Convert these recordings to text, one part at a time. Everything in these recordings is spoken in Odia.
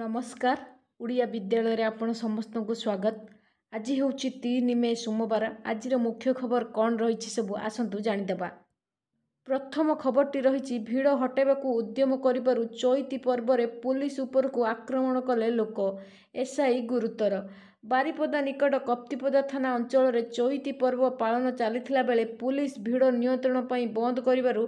ନମସ୍କାର ଓଡ଼ିଆ ବିଦ୍ୟାଳୟରେ ଆପଣ ସମସ୍ତଙ୍କୁ ସ୍ୱାଗତ ଆଜି ହେଉଛି ତିନି ମେ ସୋମବାର ଆଜିର ମୁଖ୍ୟ ଖବର କ'ଣ ରହିଛି ସବୁ ଆସନ୍ତୁ ଜାଣିଦେବା ପ୍ରଥମ ଖବରଟି ରହିଛି ଭିଡ଼ ହଟାଇବାକୁ ଉଦ୍ୟମ କରିବାରୁ ଚଇତି ପର୍ବରେ ପୋଲିସ ଉପରକୁ ଆକ୍ରମଣ କଲେ ଲୋକ ଏସ୍ଆଇ ଗୁରୁତର ବାରିପଦା ନିକଟ କପ୍ତିପଦା ଥାନା ଅଞ୍ଚଳରେ ଚଇତି ପର୍ବ ପାଳନ ଚାଲିଥିଲା ବେଳେ ପୁଲିସ ଭିଡ଼ ନିୟନ୍ତ୍ରଣ ପାଇଁ ବନ୍ଦ କରିବାରୁ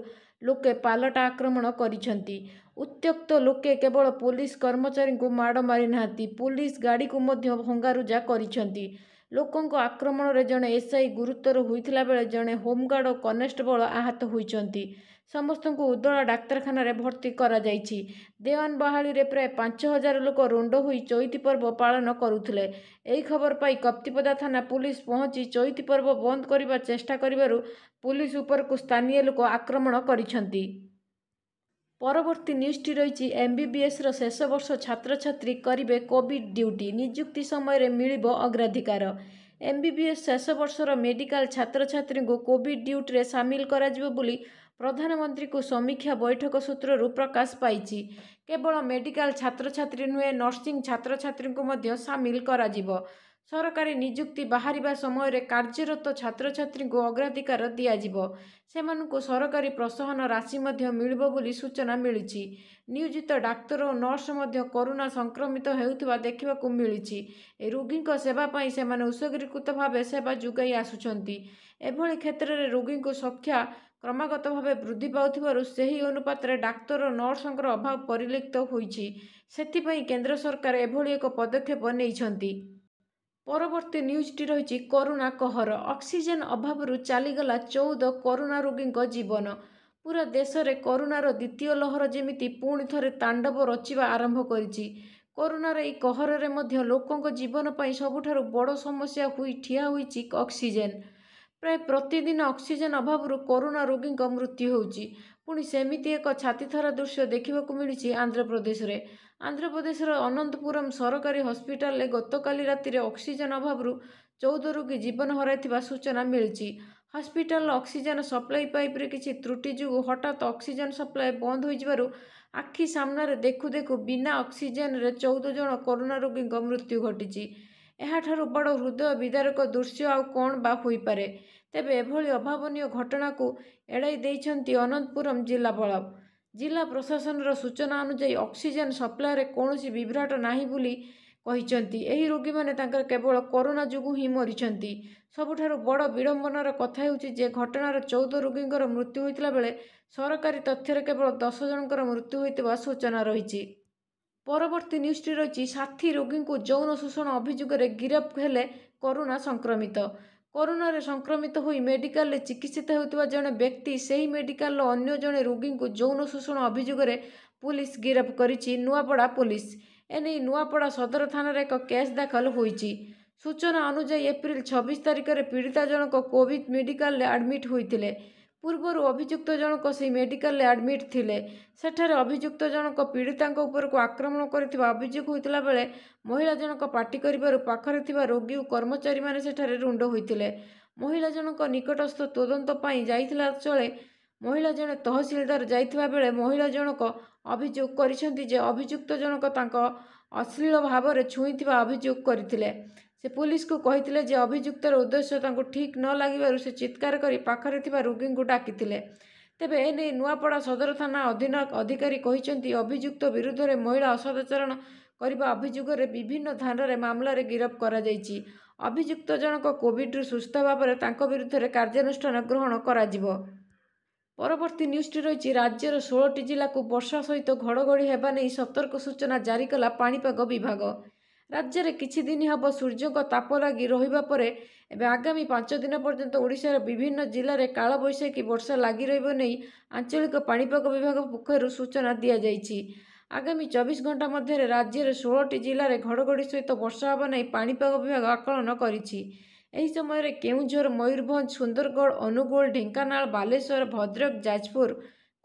ଲୋକେ ପାଲଟା ଆକ୍ରମଣ କରିଛନ୍ତି ଉତ୍ତ୍ୟକ୍ତ ଲୋକେ କେବଳ ପୁଲିସ କର୍ମଚାରୀଙ୍କୁ ମାଡ଼ ମାରିନାହାନ୍ତି ପୁଲିସ ଗାଡ଼ିକୁ ମଧ୍ୟ ଭଙ୍ଗାରୁଜା କରିଛନ୍ତି ଲୋକଙ୍କ ଆକ୍ରମଣରେ ଜଣେ ଏସ୍ଆଇ ଗୁରୁତର ହୋଇଥିଲା ବେଳେ ଜଣେ ହୋମ୍ଗାର୍ଡ଼ ଓ କନେଷ୍ଟବଳ ଆହତ ହୋଇଛନ୍ତି ସମସ୍ତଙ୍କୁ ଉଦଳା ଡାକ୍ତରଖାନାରେ ଭର୍ତ୍ତି କରାଯାଇଛି ଦେୱାନ ବାହାଳିରେ ପ୍ରାୟ ପାଞ୍ଚ ହଜାର ଲୋକ ରୁଣ୍ଡ ହୋଇ ଚଇତି ପର୍ବ ପାଳନ କରୁଥିଲେ ଏହି ଖବର ପାଇ କପ୍ତିପଦା ଥାନା ପୁଲିସ୍ ପହଞ୍ଚି ଚଇତି ପର୍ବ ବନ୍ଦ କରିବା ଚେଷ୍ଟା କରିବାରୁ ପୁଲିସ୍ ଉପରକୁ ସ୍ଥାନୀୟ ଲୋକ ଆକ୍ରମଣ କରିଛନ୍ତି ପରବର୍ତ୍ତୀ ନ୍ୟୁଜ୍ଟି ରହିଛି ଏମ୍ବିବିଏସ୍ର ଶେଷ ବର୍ଷ ଛାତ୍ରଛାତ୍ରୀ କରିବେ କୋଭିଡ୍ ଡ୍ୟୁଟି ନିଯୁକ୍ତି ସମୟରେ ମିଳିବ ଅଗ୍ରାଧିକାର ଏମ୍ବିବିଏସ୍ ଶେଷ ବର୍ଷର ମେଡିକାଲ ଛାତ୍ରଛାତ୍ରୀଙ୍କୁ କୋଭିଡ୍ ଡ୍ୟୁଟିରେ ସାମିଲ କରାଯିବ ବୋଲି ପ୍ରଧାନମନ୍ତ୍ରୀଙ୍କୁ ସମୀକ୍ଷା ବୈଠକ ସୂତ୍ରରୁ ପ୍ରକାଶ ପାଇଛି କେବଳ ମେଡିକାଲ ଛାତ୍ରଛାତ୍ରୀ ନୁହେଁ ନର୍ସିଂ ଛାତ୍ରଛାତ୍ରୀଙ୍କୁ ମଧ୍ୟ ସାମିଲ କରାଯିବ ସରକାରୀ ନିଯୁକ୍ତି ବାହାରିବା ସମୟରେ କାର୍ଯ୍ୟରତ ଛାତ୍ରଛାତ୍ରୀଙ୍କୁ ଅଗ୍ରାଧିକାର ଦିଆଯିବ ସେମାନଙ୍କୁ ସରକାରୀ ପ୍ରୋତ୍ସାହନ ରାଶି ମଧ୍ୟ ମିଳିବ ବୋଲି ସୂଚନା ମିଳିଛି ନିୟୋଜିତ ଡାକ୍ତର ଓ ନର୍ସ ମଧ୍ୟ କରୋନା ସଂକ୍ରମିତ ହେଉଥିବା ଦେଖିବାକୁ ମିଳିଛି ରୋଗୀଙ୍କ ସେବା ପାଇଁ ସେମାନେ ଉତ୍ସର୍ଗୀକୃତ ଭାବେ ସେବା ଯୋଗାଇ ଆସୁଛନ୍ତି ଏଭଳି କ୍ଷେତ୍ରରେ ରୋଗୀଙ୍କ ସଂଖ୍ୟା କ୍ରମାଗତ ଭାବେ ବୃଦ୍ଧି ପାଉଥିବାରୁ ସେହି ଅନୁପାତରେ ଡାକ୍ତର ଓ ନର୍ସଙ୍କର ଅଭାବ ପରିଲକ୍ଷିତ ହୋଇଛି ସେଥିପାଇଁ କେନ୍ଦ୍ର ସରକାର ଏଭଳି ଏକ ପଦକ୍ଷେପ ନେଇଛନ୍ତି ପରବର୍ତ୍ତୀ ନ୍ୟୁଜ୍ଟି ରହିଛି କରୋନା କହର ଅକ୍ସିଜେନ୍ ଅଭାବରୁ ଚାଲିଗଲା ଚଉଦ କରୋନା ରୋଗୀଙ୍କ ଜୀବନ ପୁରା ଦେଶରେ କରୋନାର ଦ୍ୱିତୀୟ ଲହର ଯେମିତି ପୁଣି ଥରେ ତାଣ୍ଡବ ରଚିବା ଆରମ୍ଭ କରିଛି କରୋନାର ଏହି କହରରେ ମଧ୍ୟ ଲୋକଙ୍କ ଜୀବନ ପାଇଁ ସବୁଠାରୁ ବଡ଼ ସମସ୍ୟା ହୋଇ ଠିଆ ହୋଇଛି ଅକ୍ସିଜେନ୍ ପ୍ରାୟ ପ୍ରତିଦିନ ଅକ୍ସିଜେନ୍ ଅଭାବରୁ କରୋନା ରୋଗୀଙ୍କ ମୃତ୍ୟୁ ହେଉଛି ପୁଣି ସେମିତି ଏକ ଛାତିଥରା ଦୃଶ୍ୟ ଦେଖିବାକୁ ମିଳିଛି ଆନ୍ଧ୍ରପ୍ରଦେଶରେ ଆନ୍ଧ୍ରପ୍ରଦେଶର ଅନନ୍ତପୁରମ୍ ସରକାରୀ ହସ୍ପିଟାଲରେ ଗତକାଲି ରାତିରେ ଅକ୍ସିଜେନ୍ ଅଭାବରୁ ଚଉଦ ରୋଗୀ ଜୀବନ ହରାଇଥିବା ସୂଚନା ମିଳିଛି ହସ୍ପିଟାଲ ଅକ୍ସିଜେନ୍ ସପ୍ଲାଏ ପାଇପ୍ରେ କିଛି ତ୍ରୁଟି ଯୋଗୁଁ ହଠାତ୍ ଅକ୍ସିଜେନ୍ ସପ୍ଲାଏ ବନ୍ଦ ହୋଇଯିବାରୁ ଆଖି ସାମ୍ନାରେ ଦେଖୁ ଦେଖୁ ବିନା ଅକ୍ସିଜେନ୍ରେ ଚଉଦ ଜଣ କରୋନା ରୋଗୀଙ୍କ ମୃତ୍ୟୁ ଘଟିଛି ଏହାଠାରୁ ବଡ଼ ହୃଦୟ ବିଦାରକ ଦୃଶ୍ୟ ଆଉ କ'ଣ ବା ହୋଇପାରେ ତେବେ ଏଭଳି ଅଭାବନୀୟ ଘଟଣାକୁ ଏଡ଼ାଇ ଦେଇଛନ୍ତି ଅନନ୍ତପୁରମ୍ ଜିଲ୍ଲାପାଳ ଜିଲ୍ଲା ପ୍ରଶାସନର ସୂଚନା ଅନୁଯାୟୀ ଅକ୍ସିଜେନ୍ ସପ୍ଲାଏରେ କୌଣସି ବିଭ୍ରାଟ ନାହିଁ ବୋଲି କହିଛନ୍ତି ଏହି ରୋଗୀମାନେ ତାଙ୍କର କେବଳ କରୋନା ଯୋଗୁଁ ହିଁ ମରିଛନ୍ତି ସବୁଠାରୁ ବଡ଼ ବିଡ଼ମ୍ବନାର କଥା ହେଉଛି ଯେ ଘଟଣାର ଚଉଦ ରୋଗୀଙ୍କର ମୃତ୍ୟୁ ହୋଇଥିଲା ବେଳେ ସରକାରୀ ତଥ୍ୟରେ କେବଳ ଦଶ ଜଣଙ୍କର ମୃତ୍ୟୁ ହୋଇଥିବା ସୂଚନା ରହିଛି ପରବର୍ତ୍ତୀ ନ୍ୟୁଜ୍ଟି ରହିଛି ଷାଠିଏ ରୋଗୀଙ୍କୁ ଯୌନ ଶୋଷଣ ଅଭିଯୋଗରେ ଗିରଫ ହେଲେ କରୋନା ସଂକ୍ରମିତ କରୋନାରେ ସଂକ୍ରମିତ ହୋଇ ମେଡିକାଲରେ ଚିକିତ୍ସିତ ହେଉଥିବା ଜଣେ ବ୍ୟକ୍ତି ସେହି ମେଡିକାଲର ଅନ୍ୟ ଜଣେ ରୋଗୀଙ୍କୁ ଯୌନ ଶୋଷଣ ଅଭିଯୋଗରେ ପୁଲିସ୍ ଗିରଫ କରିଛି ନୂଆପଡ଼ା ପୁଲିସ ଏନେଇ ନୂଆପଡ଼ା ସଦର ଥାନାରେ ଏକ କେସ୍ ଦାଖଲ ହୋଇଛି ସୂଚନା ଅନୁଯାୟୀ ଏପ୍ରିଲ ଛବିଶ ତାରିଖରେ ପୀଡ଼ିତା ଜଣକ କୋଭିଡ୍ ମେଡିକାଲରେ ଆଡମିଟ୍ ହୋଇଥିଲେ ପୂର୍ବରୁ ଅଭିଯୁକ୍ତ ଜଣକ ସେହି ମେଡ଼ିକାଲରେ ଆଡ଼ମିଟ୍ ଥିଲେ ସେଠାରେ ଅଭିଯୁକ୍ତ ଜଣକ ପୀଡ଼ିତାଙ୍କ ଉପରକୁ ଆକ୍ରମଣ କରିଥିବା ଅଭିଯୋଗ ହୋଇଥିଲା ବେଳେ ମହିଳା ଜଣକ ପାଟି କରିବାରୁ ପାଖରେ ଥିବା ରୋଗୀ ଓ କର୍ମଚାରୀମାନେ ସେଠାରେ ରୁଣ୍ଡ ହୋଇଥିଲେ ମହିଳା ଜଣଙ୍କ ନିକଟସ୍ଥ ତଦନ୍ତ ପାଇଁ ଯାଇଥିଲା ଚଳେ ମହିଳା ଜଣେ ତହସିଲଦାର ଯାଇଥିବା ବେଳେ ମହିଳା ଜଣକ ଅଭିଯୋଗ କରିଛନ୍ତି ଯେ ଅଭିଯୁକ୍ତ ଜଣକ ତାଙ୍କ ଅଶ୍ଳୀଳ ଭାବରେ ଛୁଇଁଥିବା ଅଭିଯୋଗ କରିଥିଲେ ସେ ପୋଲିସକୁ କହିଥିଲେ ଯେ ଅଭିଯୁକ୍ତର ଉଦ୍ଦେଶ୍ୟ ତାଙ୍କୁ ଠିକ୍ ନ ଲାଗିବାରୁ ସେ ଚିତ୍କାର କରି ପାଖରେ ଥିବା ରୋଗୀଙ୍କୁ ଡାକିଥିଲେ ତେବେ ଏ ନେଇ ନୂଆପଡ଼ା ସଦର ଥାନା ଅଧୀନ ଅଧିକାରୀ କହିଛନ୍ତି ଅଭିଯୁକ୍ତ ବିରୁଦ୍ଧରେ ମହିଳା ଅସଦାଚରଣ କରିବା ଅଭିଯୋଗରେ ବିଭିନ୍ନ ଥାନାରେ ମାମଲାରେ ଗିରଫ କରାଯାଇଛି ଅଭିଯୁକ୍ତ ଜଣକ କୋଭିଡ୍ରୁ ସୁସ୍ଥ ହେବା ପରେ ତାଙ୍କ ବିରୁଦ୍ଧରେ କାର୍ଯ୍ୟାନୁଷ୍ଠାନ ଗ୍ରହଣ କରାଯିବ ପରବର୍ତ୍ତୀ ନ୍ୟୁଜ୍ଟି ରହିଛି ରାଜ୍ୟର ଷୋହଳଟି ଜିଲ୍ଲାକୁ ବର୍ଷା ସହିତ ଘଡ଼ଘଡ଼ି ହେବା ନେଇ ସତର୍କ ସୂଚନା ଜାରି କଲା ପାଣିପାଗ ବିଭାଗ ରାଜ୍ୟରେ କିଛି ଦିନ ହେବ ସୂର୍ଯ୍ୟଙ୍କ ତାପ ଲାଗି ରହିବା ପରେ ଏବେ ଆଗାମୀ ପାଞ୍ଚ ଦିନ ପର୍ଯ୍ୟନ୍ତ ଓଡ଼ିଶାର ବିଭିନ୍ନ ଜିଲ୍ଲାରେ କାଳବୈଶାଖୀ ବର୍ଷା ଲାଗି ରହିବ ନେଇ ଆଞ୍ଚଳିକ ପାଣିପାଗ ବିଭାଗ ପକ୍ଷରୁ ସୂଚନା ଦିଆଯାଇଛି ଆଗାମୀ ଚବିଶ ଘଣ୍ଟା ମଧ୍ୟରେ ରାଜ୍ୟରେ ଷୋହଳଟି ଜିଲ୍ଲାରେ ଘଡ଼ଘଡ଼ି ସହିତ ବର୍ଷା ହେବ ନେଇ ପାଣିପାଗ ବିଭାଗ ଆକଳନ କରିଛି ଏହି ସମୟରେ କେଉଁଝର ମୟୂରଭଞ୍ଜ ସୁନ୍ଦରଗଡ଼ ଅନୁଗୁଳ ଢେଙ୍କାନାଳ ବାଲେଶ୍ୱର ଭଦ୍ରକ ଯାଜପୁର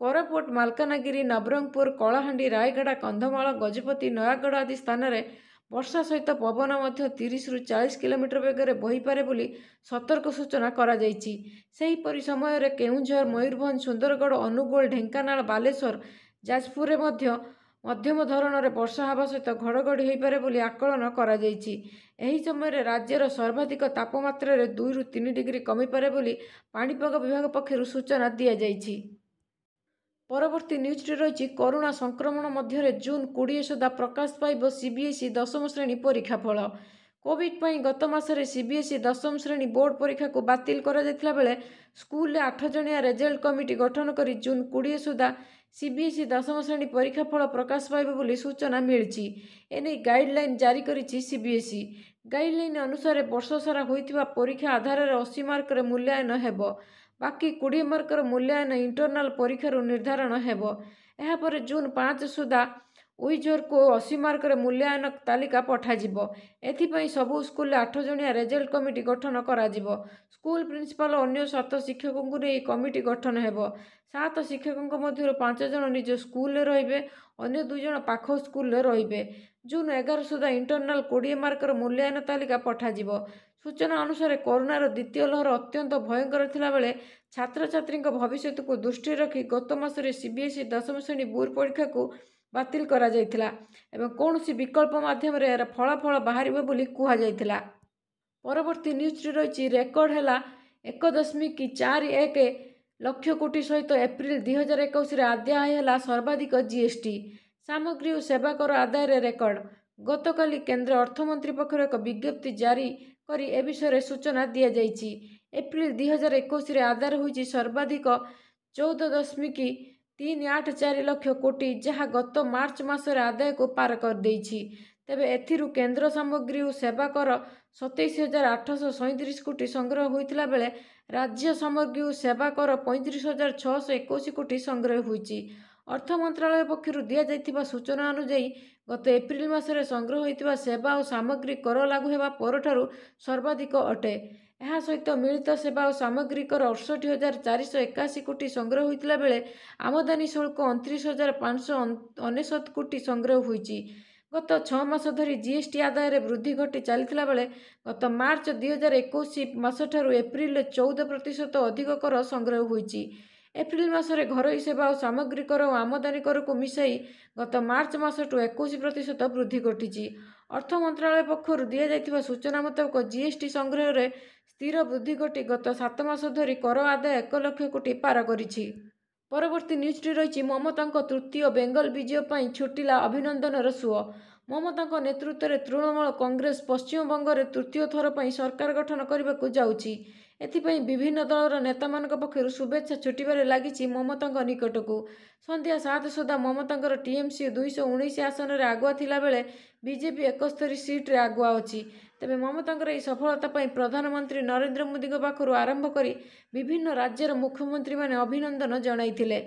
କୋରାପୁଟ ମାଲକାନଗିରି ନବରଙ୍ଗପୁର କଳାହାଣ୍ଡି ରାୟଗଡ଼ା କନ୍ଧମାଳ ଗଜପତି ନୟାଗଡ଼ ଆଦି ସ୍ଥାନରେ ବର୍ଷା ସହିତ ପବନ ମଧ୍ୟ ତିରିଶରୁ ଚାଳିଶ କିଲୋମିଟର ବେଗରେ ବହିପାରେ ବୋଲି ସତର୍କ ସୂଚନା କରାଯାଇଛି ସେହିପରି ସମୟରେ କେଉଁଝର ମୟୂରଭଞ୍ଜ ସୁନ୍ଦରଗଡ଼ ଅନୁଗୁଳ ଢେଙ୍କାନାଳ ବାଲେଶ୍ୱର ଯାଜପୁରରେ ମଧ୍ୟ ମଧ୍ୟମ ଧରଣରେ ବର୍ଷା ହେବା ସହିତ ଘଡ଼ଘଡ଼ି ହୋଇପାରେ ବୋଲି ଆକଳନ କରାଯାଇଛି ଏହି ସମୟରେ ରାଜ୍ୟର ସର୍ବାଧିକ ତାପମାତ୍ରାରେ ଦୁଇରୁ ତିନି ଡିଗ୍ରୀ କମିପାରେ ବୋଲି ପାଣିପାଗ ବିଭାଗ ପକ୍ଷରୁ ସୂଚନା ଦିଆଯାଇଛି ପରବର୍ତ୍ତୀ ନ୍ୟୁଜ୍ରେ ରହିଛି କରୋନା ସଂକ୍ରମଣ ମଧ୍ୟରେ ଜୁନ୍ କୋଡ଼ିଏ ସୁଦ୍ଧା ପ୍ରକାଶ ପାଇବ ସିବିଏସ୍ଇ ଦଶମ ଶ୍ରେଣୀ ପରୀକ୍ଷା ଫଳ କୋଭିଡ୍ ପାଇଁ ଗତ ମାସରେ ସିବିଏସ୍ଇ ଦଶମ ଶ୍ରେଣୀ ବୋର୍ଡ ପରୀକ୍ଷାକୁ ବାତିଲ କରାଯାଇଥିଲା ବେଳେ ସ୍କୁଲରେ ଆଠ ଜଣିଆ ରେଜଲ୍ଟ କମିଟି ଗଠନ କରି ଜୁନ୍ କୋଡ଼ିଏ ସୁଦ୍ଧା ସିବିଏସ୍ଇ ଦଶମ ଶ୍ରେଣୀ ପରୀକ୍ଷା ଫଳ ପ୍ରକାଶ ପାଇବ ବୋଲି ସୂଚନା ମିଳିଛି ଏନେଇ ଗାଇଡ଼ଲାଇନ୍ ଜାରି କରିଛି ସିବିଏସ୍ଇ ଗାଇଡ଼ଲାଇନ୍ ଅନୁସାରେ ବର୍ଷ ସାରା ହୋଇଥିବା ପରୀକ୍ଷା ଆଧାରରେ ଅଶୀ ମାର୍କରେ ମୂଲ୍ୟାୟନ ହେବ ବାକି କୋଡ଼ିଏ ମାର୍କର ମୂଲ୍ୟାୟନ ଇଣ୍ଟରନାଲ ପରୀକ୍ଷାରୁ ନିର୍ଦ୍ଧାରଣ ହେବ ଏହାପରେ ଜୁନ୍ ପାଞ୍ଚ ସୁଦ୍ଧା ଉଇଜର୍କୁ ଅଶୀ ମାର୍କରେ ମୂଲ୍ୟାୟନ ତାଲିକା ପଠାଯିବ ଏଥିପାଇଁ ସବୁ ସ୍କୁଲରେ ଆଠ ଜଣିଆ ରେଜଲ୍ଟ କମିଟି ଗଠନ କରାଯିବ ସ୍କୁଲ ପ୍ରିନ୍ସିପାଲ ଓ ଅନ୍ୟ ସ୍ୱାସ୍ଥ୍ୟ ଶିକ୍ଷକଙ୍କୁ ନେଇ କମିଟି ଗଠନ ହେବ ସାତ ଶିକ୍ଷକଙ୍କ ମଧ୍ୟରୁ ପାଞ୍ଚ ଜଣ ନିଜ ସ୍କୁଲରେ ରହିବେ ଅନ୍ୟ ଦୁଇ ଜଣ ପାଖ ସ୍କୁଲରେ ରହିବେ ଜୁନ୍ ଏଗାର ସୁଦ୍ଧା ଇଣ୍ଟରନାଲ୍ କୋଡ଼ିଏ ମାର୍କର ମୂଲ୍ୟାୟନ ତାଲିକା ପଠାଯିବ ସୂଚନା ଅନୁସାରେ କରୋନାର ଦ୍ୱିତୀୟ ଲହର ଅତ୍ୟନ୍ତ ଭୟଙ୍କର ଥିଲାବେଳେ ଛାତ୍ରଛାତ୍ରୀଙ୍କ ଭବିଷ୍ୟତକୁ ଦୃଷ୍ଟିରେ ରଖି ଗତ ମାସରେ ସି ଦଶମ ଶ୍ରେଣୀ ବୋର୍ଡ଼ ପରୀକ୍ଷାକୁ ବାତିଲ କରାଯାଇଥିଲା ଏବଂ କୌଣସି ବିକଳ୍ପ ମାଧ୍ୟମରେ ଏହାର ଫଳାଫଳ ବାହାରିବ ବୋଲି କୁହାଯାଇଥିଲା ପରବର୍ତ୍ତୀ ନ୍ୟୁଜ୍ଟି ରହିଛି ରେକର୍ଡ଼ ହେଲା ଏକ ଦଶମିକ ଚାରି ଏକ ଲକ୍ଷ କୋଟି ସହିତ ଏପ୍ରିଲ ଦୁଇ ହଜାର ଏକୋଇଶରେ ଆଦାୟ ହେଲା ସର୍ବାଧିକ ଜିଏସ୍ଟି ସାମଗ୍ରୀ ଓ ସେବାକର ଆଦାୟରେ ରେକର୍ଡ ଗତକାଲି କେନ୍ଦ୍ର ଅର୍ଥମନ୍ତ୍ରୀ ପକ୍ଷରୁ ଏକ ବିଜ୍ଞପ୍ତି ଜାରି କରି ଏ ବିଷୟରେ ସୂଚନା ଦିଆଯାଇଛି ଏପ୍ରିଲ ଦୁଇ ହଜାର ଏକୋଇଶରେ ଆଦାୟ ହୋଇଛି ସର୍ବାଧିକ ଚଉଦ ଦଶମିକ ତିନି ଆଠ ଚାରି ଲକ୍ଷ କୋଟି ଯାହା ଗତ ମାର୍ଚ୍ଚ ମାସରେ ଆଦାୟକୁ ପାର କରିଦେଇଛି ତେବେ ଏଥିରୁ କେନ୍ଦ୍ର ସାମଗ୍ରୀ ଓ ସେବାକର ସତେଇଶ ହଜାର ଆଠଶହ ସଇଁତିରିଶ କୋଟି ସଂଗ୍ରହ ହୋଇଥିଲା ବେଳେ ରାଜ୍ୟ ସାମଗ୍ରୀ ଓ ସେବା କର ପଇଁତିରିଶ ହଜାର ଛଅଶହ ଏକୋଇଶ କୋଟି ସଂଗ୍ରହ ହୋଇଛି ଅର୍ଥ ମନ୍ତ୍ରାଳୟ ପକ୍ଷରୁ ଦିଆଯାଇଥିବା ସୂଚନା ଅନୁଯାୟୀ ଗତ ଏପ୍ରିଲ ମାସରେ ସଂଗ୍ରହ ହୋଇଥିବା ସେବା ଓ ସାମଗ୍ରୀ କର ଲାଗୁ ହେବା ପରଠାରୁ ସର୍ବାଧିକ ଅଟେ ଏହା ସହିତ ମିଳିତ ସେବା ଓ ସାମଗ୍ରୀ କର ଅଠଷଠି ହଜାର ଚାରିଶହ ଏକାଅଶୀ କୋଟି ସଂଗ୍ରହ ହୋଇଥିଲା ବେଳେ ଆମଦାନୀ ଶୁଳ୍କ ଅଣତିରିଶ ହଜାର ପାଞ୍ଚଶହ ଅନେଶତ କୋଟି ସଂଗ୍ରହ ହୋଇଛି ଗତ ଛଅ ମାସ ଧରି ଜିଏସ୍ଟି ଆଦାୟରେ ବୃଦ୍ଧି ଘଟି ଚାଲିଥିଲା ବେଳେ ଗତ ମାର୍ଚ୍ଚ ଦୁଇ ହଜାର ଏକୋଇଶ ମାସଠାରୁ ଏପ୍ରିଲରେ ଚଉଦ ପ୍ରତିଶତ ଅଧିକ କର ସଂଗ୍ରହ ହୋଇଛି ଏପ୍ରିଲ ମାସରେ ଘରୋଇ ସେବା ଓ ସାମଗ୍ରୀ କର ଓ ଆମଦାନୀ କରକୁ ମିଶାଇ ଗତ ମାର୍ଚ୍ଚ ମାସଠୁ ଏକୋଇଶ ପ୍ରତିଶତ ବୃଦ୍ଧି ଘଟିଛି ଅର୍ଥ ମନ୍ତ୍ରଣାଳୟ ପକ୍ଷରୁ ଦିଆଯାଇଥିବା ସୂଚନା ମୁତାବକ ଜିଏସ୍ଟି ସଂଗ୍ରହରେ ସ୍ଥିର ବୃଦ୍ଧି ଘଟି ଗତ ସାତ ମାସ ଧରି କର ଆଦାୟ ଏକ ଲକ୍ଷ କୋଟି ପାର କରିଛି ପରବର୍ତ୍ତୀ ନ୍ୟୁଜ୍ଟି ରହିଛି ମମତାଙ୍କ ତୃତୀୟ ବେଙ୍ଗଲ ବିଜୟ ପାଇଁ ଛୁଟିଲା ଅଭିନନ୍ଦନର ସୁଅ ମମତାଙ୍କ ନେତୃତ୍ୱରେ ତୃଣମୂଳ କଂଗ୍ରେସ ପଶ୍ଚିମବଙ୍ଗରେ ତୃତୀୟ ଥର ପାଇଁ ସରକାର ଗଠନ କରିବାକୁ ଯାଉଛି ଏଥିପାଇଁ ବିଭିନ୍ନ ଦଳର ନେତାମାନଙ୍କ ପକ୍ଷରୁ ଶୁଭେଚ୍ଛା ଛୁଟିବାରେ ଲାଗିଛି ମମତାଙ୍କ ନିକଟକୁ ସନ୍ଧ୍ୟା ସାତ ସୁଦ୍ଧା ମମତାଙ୍କର ଟିଏମ୍ସି ଦୁଇଶହ ଉଣେଇଶ ଆସନରେ ଆଗୁଆ ଥିଲାବେଳେ ବିଜେପି ଏକସ୍ତରୀ ସିଟ୍ରେ ଆଗୁଆ ଅଛି ତେବେ ମମତାଙ୍କର ଏହି ସଫଳତା ପାଇଁ ପ୍ରଧାନମନ୍ତ୍ରୀ ନରେନ୍ଦ୍ର ମୋଦିଙ୍କ ପାଖରୁ ଆରମ୍ଭ କରି ବିଭିନ୍ନ ରାଜ୍ୟର ମୁଖ୍ୟମନ୍ତ୍ରୀମାନେ ଅଭିନନ୍ଦନ ଜଣାଇଥିଲେ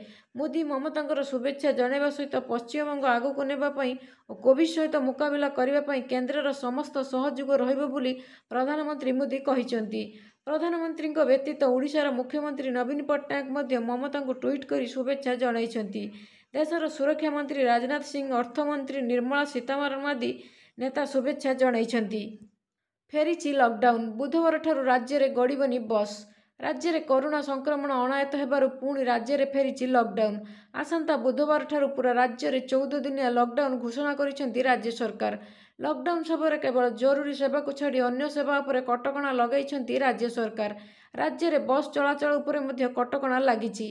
ମୋଦି ମମତାଙ୍କର ଶୁଭେଚ୍ଛା ଜଣାଇବା ସହିତ ପଶ୍ଚିମବଙ୍ଗ ଆଗକୁ ନେବା ପାଇଁ ଓ କୋଭିଡ୍ ସହିତ ମୁକାବିଲା କରିବା ପାଇଁ କେନ୍ଦ୍ରର ସମସ୍ତ ସହଯୋଗ ରହିବ ବୋଲି ପ୍ରଧାନମନ୍ତ୍ରୀ ମୋଦି କହିଛନ୍ତି ପ୍ରଧାନମନ୍ତ୍ରୀଙ୍କ ବ୍ୟତୀତ ଓଡ଼ିଶାର ମୁଖ୍ୟମନ୍ତ୍ରୀ ନବୀନ ପଟ୍ଟନାୟକ ମଧ୍ୟ ମମତାଙ୍କୁ ଟ୍ୱିଟ୍ କରି ଶୁଭେଚ୍ଛା ଜଣାଇଛନ୍ତି ଦେଶର ସୁରକ୍ଷା ମନ୍ତ୍ରୀ ରାଜନାଥ ସିଂ ଅର୍ଥମନ୍ତ୍ରୀ ନିର୍ମଳା ସୀତାରମଣ ଆଦି ନେତା ଶୁଭେଚ୍ଛା ଜଣାଇଛନ୍ତି ଫେରିଛି ଲକ୍ଡାଉନ୍ ବୁଧବାରଠାରୁ ରାଜ୍ୟରେ ଗଡ଼ିବନି ବସ୍ ରାଜ୍ୟରେ କରୋନା ସଂକ୍ରମଣ ଅଣାୟତ ହେବାରୁ ପୁଣି ରାଜ୍ୟରେ ଫେରିଛି ଲକ୍ଡାଉନ୍ ଆସନ୍ତା ବୁଧବାର ଠାରୁ ପୁରା ରାଜ୍ୟରେ ଚଉଦ ଦିନିଆ ଲକ୍ଡାଉନ୍ ଘୋଷଣା କରିଛନ୍ତି ରାଜ୍ୟ ସରକାର ଲକ୍ଡାଉନ୍ ସମୟରେ କେବଳ ଜରୁରୀ ସେବାକୁ ଛାଡ଼ି ଅନ୍ୟ ସେବା ଉପରେ କଟକଣା ଲଗାଇଛନ୍ତି ରାଜ୍ୟ ସରକାର ରାଜ୍ୟରେ ବସ୍ ଚଳାଚଳ ଉପରେ ମଧ୍ୟ କଟକଣା ଲାଗିଛି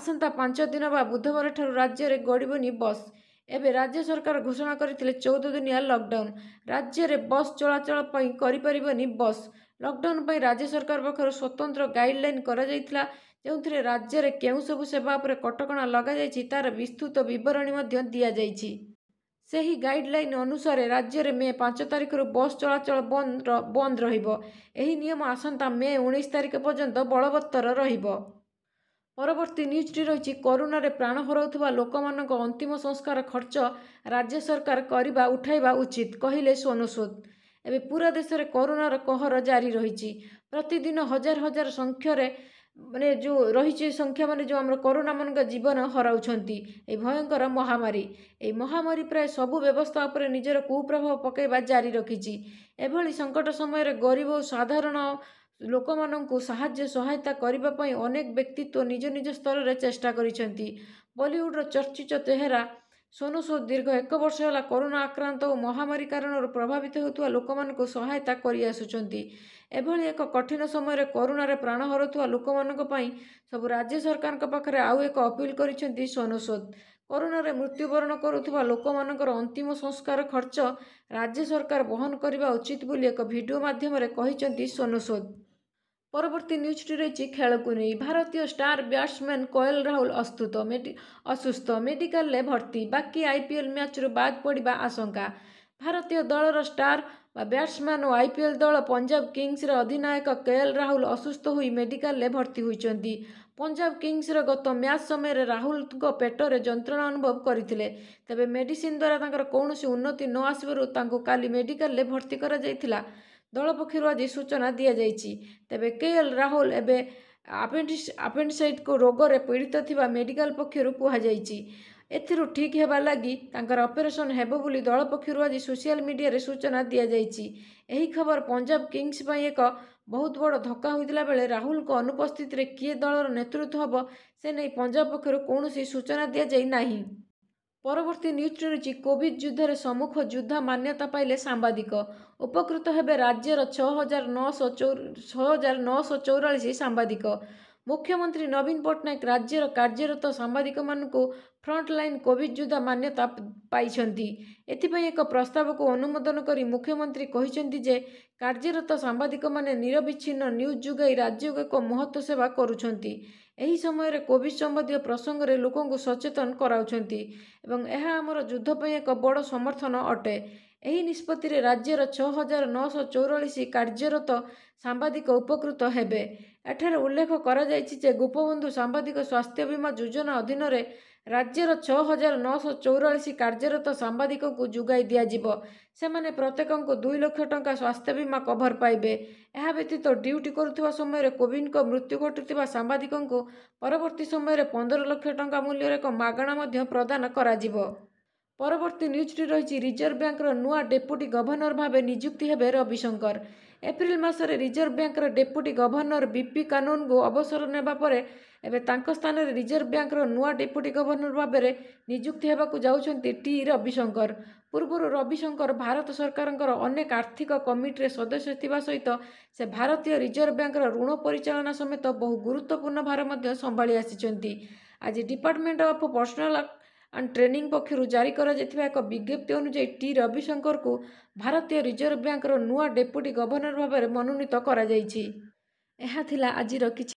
ଆସନ୍ତା ପାଞ୍ଚ ଦିନ ବା ବୁଧବାର ଠାରୁ ରାଜ୍ୟରେ ଗଡ଼ିବନି ବସ୍ ଏବେ ରାଜ୍ୟ ସରକାର ଘୋଷଣା କରିଥିଲେ ଚଉଦ ଦିନିଆ ଲକଡାଉନ ରାଜ୍ୟରେ ବସ୍ ଚଳାଚଳ ପାଇଁ କରିପାରିବନି ବସ୍ ଲକ୍ଡାଉନ୍ ପାଇଁ ରାଜ୍ୟ ସରକାର ପକ୍ଷରୁ ସ୍ୱତନ୍ତ୍ର ଗାଇଡ୍ଲାଇନ୍ କରାଯାଇଥିଲା ଯେଉଁଥିରେ ରାଜ୍ୟରେ କେଉଁ ସବୁ ସେବା ଉପରେ କଟକଣା ଲଗାଯାଇଛି ତା'ର ବିସ୍ତୃତ ବିବରଣୀ ମଧ୍ୟ ଦିଆଯାଇଛି ସେହି ଗାଇଡ୍ଲାଇନ୍ ଅନୁସାରେ ରାଜ୍ୟରେ ମେ ପାଞ୍ଚ ତାରିଖରୁ ବସ୍ ଚଳାଚଳ ବନ୍ଦ ବନ୍ଦ ରହିବ ଏହି ନିୟମ ଆସନ୍ତା ମେ ଉଣେଇଶ ତାରିଖ ପର୍ଯ୍ୟନ୍ତ ବଳବତ୍ତର ରହିବ ପରବର୍ତ୍ତୀ ନ୍ୟୁଜ୍ଟି ରହିଛି କରୋନାରେ ପ୍ରାଣ ହରାଉଥିବା ଲୋକମାନଙ୍କ ଅନ୍ତିମ ସଂସ୍କାର ଖର୍ଚ୍ଚ ରାଜ୍ୟ ସରକାର କରିବା ଉଠାଇବା ଉଚିତ କହିଲେ ସୋନୁ ଏବେ ପୁରା ଦେଶରେ କରୋନାର କହର ଜାରି ରହିଛି ପ୍ରତିଦିନ ହଜାର ହଜାର ସଂଖ୍ୟାରେ ମାନେ ଯେଉଁ ରହିଛି ସଂଖ୍ୟା ମାନେ ଯେଉଁ ଆମର କରୋନାମାନଙ୍କ ଜୀବନ ହରାଉଛନ୍ତି ଏହି ଭୟଙ୍କର ମହାମାରୀ ଏହି ମହାମାରୀ ପ୍ରାୟ ସବୁ ବ୍ୟବସ୍ଥା ଉପରେ ନିଜର କୁପ୍ରଭାବ ପକାଇବା ଜାରି ରଖିଛି ଏଭଳି ସଙ୍କଟ ସମୟରେ ଗରିବ ଓ ସାଧାରଣ ଲୋକମାନଙ୍କୁ ସାହାଯ୍ୟ ସହାୟତା କରିବା ପାଇଁ ଅନେକ ବ୍ୟକ୍ତିତ୍ୱ ନିଜ ନିଜ ସ୍ତରରେ ଚେଷ୍ଟା କରିଛନ୍ତି ବଲିଉଡ଼ର ଚର୍ଚ୍ଚିତ ଚେହେରା ସୋନୁସୁ ଦୀର୍ଘ ଏକ ବର୍ଷ ହେଲା କରୋନା ଆକ୍ରାନ୍ତ ଓ ମହାମାରୀ କାରଣରୁ ପ୍ରଭାବିତ ହେଉଥିବା ଲୋକମାନଙ୍କୁ ସହାୟତା କରିଆସୁଛନ୍ତି ଏଭଳି ଏକ କଠିନ ସମୟରେ କରୋନାରେ ପ୍ରାଣ ହରଉଥିବା ଲୋକମାନଙ୍କ ପାଇଁ ସବୁ ରାଜ୍ୟ ସରକାରଙ୍କ ପାଖରେ ଆଉ ଏକ ଅପିଲ କରିଛନ୍ତି ସୋନୁସୁଦ କରୋନାରେ ମୃତ୍ୟୁବରଣ କରୁଥିବା ଲୋକମାନଙ୍କର ଅନ୍ତିମ ସଂସ୍କାର ଖର୍ଚ୍ଚ ରାଜ୍ୟ ସରକାର ବହନ କରିବା ଉଚିତ ବୋଲି ଏକ ଭିଡ଼ିଓ ମାଧ୍ୟମରେ କହିଛନ୍ତି ସୋନୁସୁଦ ପରବର୍ତ୍ତୀ ନ୍ୟୁଜ୍ଟି ରହିଛି ଖେଳକୁ ନେଇ ଭାରତୀୟ ଷ୍ଟାର୍ ବ୍ୟାଟ୍ସମ୍ୟାନ୍ କୋଏଲ ରାହୁଲ ଅସ୍ତୁତ ଅସୁସ୍ଥ ମେଡିକାଲରେ ଭର୍ତ୍ତି ବାକି ଆଇପିଏଲ୍ ମ୍ୟାଚ୍ରୁ ବାଦ୍ ପଡ଼ିବା ଆଶଙ୍କା ଭାରତୀୟ ଦଳର ଷ୍ଟାର୍ ବା ବ୍ୟାଟ୍ସମ୍ୟାନ୍ ଓ ଆଇପିଏଲ୍ ଦଳ ପଞ୍ଜାବ କିଙ୍ଗସ୍ର ଅଧିନାୟକ କେଏଲ୍ ରାହୁଲ ଅସୁସ୍ଥ ହୋଇ ମେଡିକାଲରେ ଭର୍ତ୍ତି ହୋଇଛନ୍ତି ପଞ୍ଜାବ କିଙ୍ଗସ୍ର ଗତ ମ୍ୟାଚ୍ ସମୟରେ ରାହୁଲଙ୍କ ପେଟରେ ଯନ୍ତ୍ରଣା ଅନୁଭବ କରିଥିଲେ ତେବେ ମେଡିସିନ୍ ଦ୍ୱାରା ତାଙ୍କର କୌଣସି ଉନ୍ନତି ନ ଆସିବାରୁ ତାଙ୍କୁ କାଲି ମେଡିକାଲରେ ଭର୍ତ୍ତି କରାଯାଇଥିଲା ଦଳ ପକ୍ଷରୁ ଆଜି ସୂଚନା ଦିଆଯାଇଛି ତେବେ କେ ଏଲ୍ ରାହୁଲ ଏବେ ଆପେଣ୍ଡିସ ଆପେଣ୍ଡିସାଇଟ୍କୁ ରୋଗରେ ପୀଡ଼ିତ ଥିବା ମେଡ଼ିକାଲ ପକ୍ଷରୁ କୁହାଯାଇଛି ଏଥିରୁ ଠିକ୍ ହେବା ଲାଗି ତାଙ୍କର ଅପରେସନ୍ ହେବ ବୋଲି ଦଳ ପକ୍ଷରୁ ଆଜି ସୋସିଆଲ ମିଡ଼ିଆରେ ସୂଚନା ଦିଆଯାଇଛି ଏହି ଖବର ପଞ୍ଜାବ କିଙ୍ଗସ୍ ପାଇଁ ଏକ ବହୁତ ବଡ଼ ଧକ୍କା ହୋଇଥିଲା ବେଳେ ରାହୁଲଙ୍କ ଅନୁପସ୍ଥିତିରେ କିଏ ଦଳର ନେତୃତ୍ୱ ହେବ ସେ ନେଇ ପଞ୍ଜାବ ପକ୍ଷରୁ କୌଣସି ସୂଚନା ଦିଆଯାଇ ନାହିଁ ପରବର୍ତ୍ତୀ ନ୍ୟୁଜ୍ ରହିଛି କୋଭିଡ୍ ଯୁଦ୍ଧରେ ସମ୍ମୁଖ ଯୁଦ୍ଧା ମାନ୍ୟତା ପାଇଲେ ସାମ୍ବାଦିକ ଉପକୃତ ହେବେ ରାଜ୍ୟର ଛଅ ହଜାର ନଅଶହ ଛଅ ହଜାର ନଅଶହ ଚଉରାଳିଶ ସାମ୍ବାଦିକ ମୁଖ୍ୟମନ୍ତ୍ରୀ ନବୀନ ପଟ୍ଟନାୟକ ରାଜ୍ୟର କାର୍ଯ୍ୟରତ ସାମ୍ବାଦିକମାନଙ୍କୁ ଫ୍ରଣ୍ଟଲାଇନ୍ କୋଭିଡ୍ ଯୋଦ୍ଧା ମାନ୍ୟତା ପାଇଛନ୍ତି ଏଥିପାଇଁ ଏକ ପ୍ରସ୍ତାବକୁ ଅନୁମୋଦନ କରି ମୁଖ୍ୟମନ୍ତ୍ରୀ କହିଛନ୍ତି ଯେ କାର୍ଯ୍ୟରତ ସାମ୍ବାଦିକମାନେ ନିରବିଚ୍ଛିନ୍ନ ନ୍ୟୁଜ୍ ଯୋଗାଇ ରାଜ୍ୟକୁ ଏକ ମହତ୍ତ୍ୱ ସେବା କରୁଛନ୍ତି ଏହି ସମୟରେ କୋଭିଡ୍ ସମ୍ବନ୍ଧୀୟ ପ୍ରସଙ୍ଗରେ ଲୋକଙ୍କୁ ସଚେତନ କରାଉଛନ୍ତି ଏବଂ ଏହା ଆମର ଯୁଦ୍ଧ ପାଇଁ ଏକ ବଡ଼ ସମର୍ଥନ ଅଟେ ଏହି ନିଷ୍ପତ୍ତିରେ ରାଜ୍ୟର ଛଅ ହଜାର ନଅଶହ ଚଉରାଳିଶ କାର୍ଯ୍ୟରତ ସାମ୍ବାଦିକ ଉପକୃତ ହେବେ ଏଠାରେ ଉଲ୍ଲେଖ କରାଯାଇଛି ଯେ ଗୋପବନ୍ଧୁ ସାମ୍ବାଦିକ ସ୍ୱାସ୍ଥ୍ୟ ବୀମା ଯୋଜନା ଅଧୀନରେ ରାଜ୍ୟର ଛଅ ହଜାର ନଅଶହ ଚଉରାଳିଶ କାର୍ଯ୍ୟରତ ସାମ୍ବାଦିକଙ୍କୁ ଯୋଗାଇ ଦିଆଯିବ ସେମାନେ ପ୍ରତ୍ୟେକଙ୍କୁ ଦୁଇ ଲକ୍ଷ ଟଙ୍କା ସ୍ୱାସ୍ଥ୍ୟ ବୀମା କଭର ପାଇବେ ଏହା ବ୍ୟତୀତ ଡ୍ୟୁଟି କରୁଥିବା ସମୟରେ କୋଭିଡ୍ଙ୍କ ମୃତ୍ୟୁ ଘଟୁଥିବା ସାମ୍ବାଦିକଙ୍କୁ ପରବର୍ତ୍ତୀ ସମୟରେ ପନ୍ଦର ଲକ୍ଷ ଟଙ୍କା ମୂଲ୍ୟର ଏକ ମାଗଣା ମଧ୍ୟ ପ୍ରଦାନ କରାଯିବ ପରବର୍ତ୍ତୀ ନ୍ୟୁଜ୍ଟି ରହିଛି ରିଜର୍ଭ ବ୍ୟାଙ୍କର ନୂଆ ଡେପୁଟି ଗଭର୍ଣ୍ଣର ଭାବେ ନିଯୁକ୍ତି ହେବେ ରବିଶଙ୍କର ଏପ୍ରିଲ ମାସରେ ରିଜର୍ଭ ବ୍ୟାଙ୍କର ଡେପୁଟି ଗଭର୍ଣ୍ଣର ବିପି କାନୁନ୍ଙ୍କୁ ଅବସର ନେବା ପରେ ଏବେ ତାଙ୍କ ସ୍ଥାନରେ ରିଜର୍ଭ ବ୍ୟାଙ୍କର ନୂଆ ଡେପୁଟି ଗଭର୍ଣ୍ଣର ଭାବରେ ନିଯୁକ୍ତି ହେବାକୁ ଯାଉଛନ୍ତି ଟି ରବିଶଙ୍କର ପୂର୍ବରୁ ରବିଶଙ୍କର ଭାରତ ସରକାରଙ୍କର ଅନେକ ଆର୍ଥିକ କମିଟିରେ ସଦସ୍ୟ ଥିବା ସହିତ ସେ ଭାରତୀୟ ରିଜର୍ଭ ବ୍ୟାଙ୍କର ଋଣ ପରିଚାଳନା ସମେତ ବହୁ ଗୁରୁତ୍ୱପୂର୍ଣ୍ଣ ଭାର ମଧ୍ୟ ସମ୍ଭାଳି ଆସିଛନ୍ତି ଆଜି department of personnel and training ପକ୍ଷରୁ ଜାରି କରାଯାଇଥିବା ଏକ ବିଜ୍ଞପ୍ତି ଅନୁଯାୟୀ ଟି ରବିଶଙ୍କରଙ୍କୁ ଭାରତୀୟ ରିଜର୍ଭ ବ୍ୟାଙ୍କର ନୂଆ ଡେପୁଟି ଗଭର୍ଣ୍ଣର ଭାବରେ ମନୋନୀତ କରାଯାଇଛି ଏହା ଥିଲା ଆଜିର କିଛି